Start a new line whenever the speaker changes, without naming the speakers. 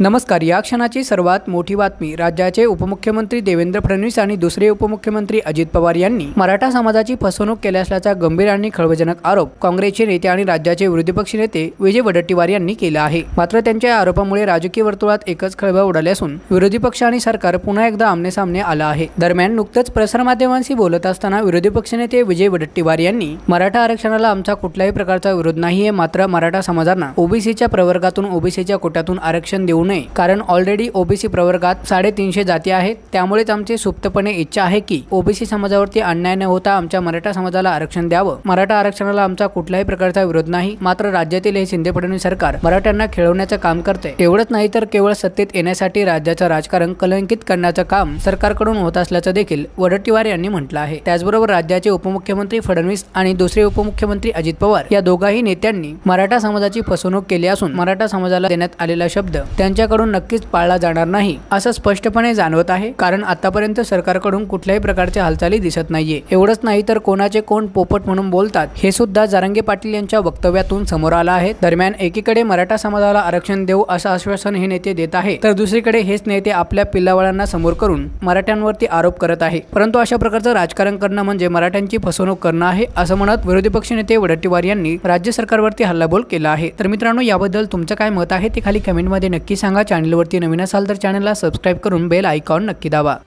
नमस्कार या क्षणाची सर्वात मोठी बातमी राज्याचे उपमुख्यमंत्री देवेंद्र फडणवीस आणि दुसरे उपमुख्यमंत्री अजित पवार यांनी मराठा समाजाची फसवणूक केल्या असल्याचा गंभीर आणि खळबजनक आरोप काँग्रेसचे नेते आणि राज्याचे विरोधी पक्ष नेते विजय वडट्टीवार यांनी केला आहे मात्र त्यांच्या या आरोपामुळे राजकीय वर्तुळात एकच खळबळ उडाली असून विरोधी पक्ष आणि सरकार पुन्हा एकदा आमनेसामने आला आहे दरम्यान नुकतंच प्रसारमाध्यमांशी बोलत असताना विरोधी पक्षनेते विजय वडट्टीवार यांनी मराठा आरक्षणाला आमचा कुठल्याही प्रकारचा विरोध नाही मात्र मराठा समाजांना ओबीसीच्या प्रवर्गातून ओबीसीच्या कोट्यातून आरक्षण देऊन नये कारण ऑलरेडी ओबीसी प्रवर्गात साडेतीनशे जाती आहेत त्यामुळेच आमची सुप्तपणे इच्छा आहे की ओबीसी समाजावरती अन्याय न होता आमच्या मराठा समाजाला आरक्षण द्यावं मराठा आरक्षणाला आमचा कुठल्याही प्रकारचा विरोध नाही मात्र राज्यातील हे शिंदे फडणवीस सरकार मराठ्यांना खेळवण्याचं काम करते एवढंच नाही तर केवळ सत्तेत येण्यासाठी राज्याचं राजकारण कलंकित करण्याचं काम सरकारकडून होत असल्याचं देखील वडट्टीवार यांनी म्हटलं आहे त्याचबरोबर राज्याचे उपमुख्यमंत्री फडणवीस आणि दुसरे उपमुख्यमंत्री अजित पवार या दोघाही नेत्यांनी मराठा समाजाची फसवणूक केली असून मराठा समाजाला देण्यात आलेला शब्द त्यांच्या त्यांच्याकडून नक्कीच पाळला जाणार नाही असं स्पष्टपणे जाणवत आहे कारण आतापर्यंत सरकारकडून कुठल्याही प्रकारच्या हालचाली दिसत नाहीये एवढंच नाही तर कोणाचे कोण पोपट म्हणून बोलतात हे सुद्धा जारंगे पाटील यांच्या वक्तव्यातून समोर आलं आहे दरम्यान एकीकडे मराठा समाजाला आरक्षण देऊ असं आश्वासन हे नेते देत आहे तर दुसरीकडे हेच नेते आपल्या पिल्लावळांना समोर करून मराठ्यांवरती आरोप करत आहे परंतु अशा प्रकारचं राजकारण करणं म्हणजे मराठ्यांची फसवणूक करणं आहे असं म्हणत विरोधी पक्ष नेते वडट्टीवार यांनी राज्य सरकारवरती हल्लाबोल केला आहे तर मित्रांनो याबद्दल तुमचं काय मत आहे ते खाली कमेंटमध्ये नक्की सांगा सांगा चॅनलवरती नवीन असाल तर चॅनलला सबस्क्राईब करून बेल आयकॉन नक्की दाबा